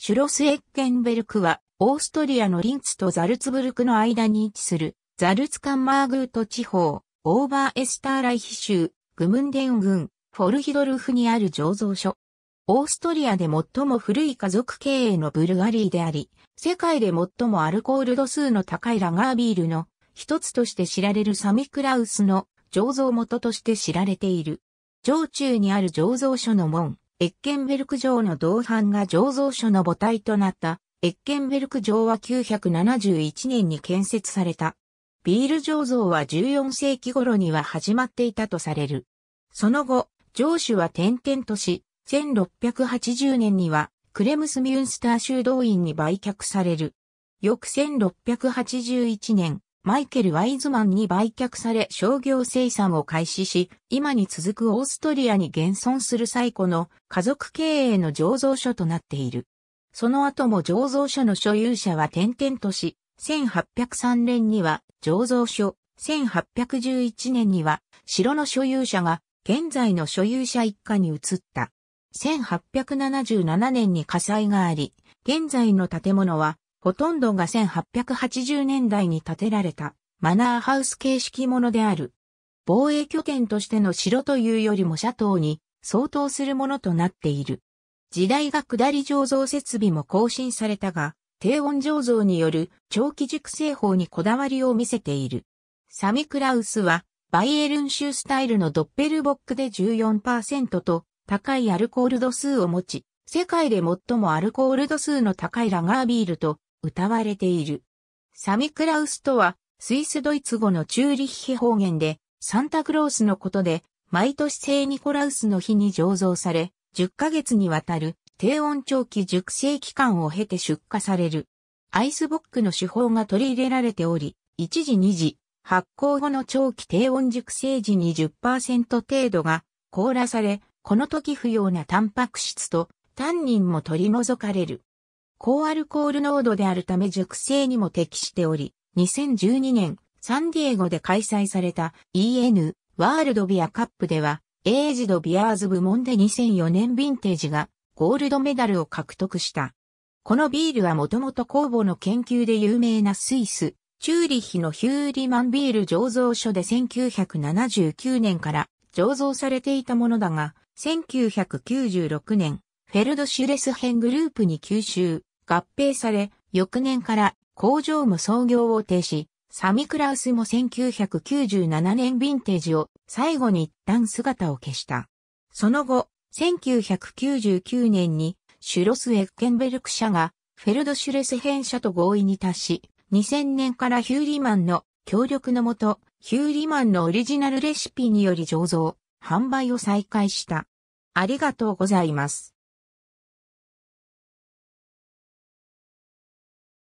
シュロスエッケンベルクは、オーストリアのリンツとザルツブルクの間に位置する、ザルツカンマーグート地方、オーバーエスターライヒ州、グムンデン郡、フォルヒドルフにある醸造所。オーストリアで最も古い家族経営のブルガリーであり、世界で最もアルコール度数の高いラガービールの一つとして知られるサミクラウスの醸造元として知られている。上中にある醸造所の門、エッケンベルク城の銅版が醸造所の母体となった、エッケンベルク城は971年に建設された。ビール醸造は14世紀頃には始まっていたとされる。その後、城主は転々とし、1680年にはクレムスミュンスター修道院に売却される。翌1681年、マイケル・ワイズマンに売却され商業生産を開始し、今に続くオーストリアに現存する最古の家族経営の醸造所となっている。その後も醸造所の所有者は転々とし、1803年には醸造所、1811年には城の所有者が現在の所有者一家に移った。1877年に火災があり、現在の建物はほとんどが1880年代に建てられたマナーハウス形式ものである。防衛拠点としての城というよりも斜塔に相当するものとなっている。時代が下り醸造設備も更新されたが、低温醸造による長期熟成法にこだわりを見せている。サミクラウスは、バイエルン州スタイルのドッペルボックで14%と高いアルコール度数を持ち、世界で最もアルコール度数の高いラガービールと歌われている。サミクラウスとは、スイスドイツ語のチューリッヒ方言で、サンタクロースのことで、毎年聖ニコラウスの日に醸造され、10ヶ月にわたる低温長期熟成期間を経て出荷される。アイスボックの手法が取り入れられており、1時2時、発酵後の長期低温熟成時に10%程度が凍らされ、この時不要なタンパク質とタンニンも取り除かれる。高アルコール濃度であるため熟成にも適しており、2012年、サンディエゴで開催された EN ワールドビアカップでは、エイジドビアーズ部門で2004年ヴィンテージがゴールドメダルを獲得した。このビールはもともと酵母の研究で有名なスイス、チューリッヒのヒューリマンビール醸造所で1979年から醸造されていたものだが、1996年、フェルドシュレスヘングループに吸収、合併され、翌年から工場も創業を停止、サミクラウスも1997年ヴィンテージを最後に一旦姿を消した。その後、1999年にシュロス・エッケンベルク社がフェルドシュレス編社と合意に達し、2000年からヒューリマンの協力のもと、ヒューリマンのオリジナルレシピにより醸造、販売を再開した。ありがとうございます。